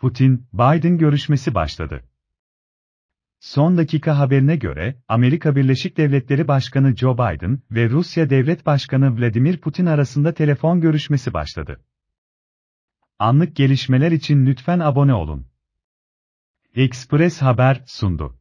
Putin-Biden görüşmesi başladı. Son dakika haberine göre, Amerika Birleşik Devletleri Başkanı Joe Biden ve Rusya Devlet Başkanı Vladimir Putin arasında telefon görüşmesi başladı. Anlık gelişmeler için lütfen abone olun. Express Haber sundu.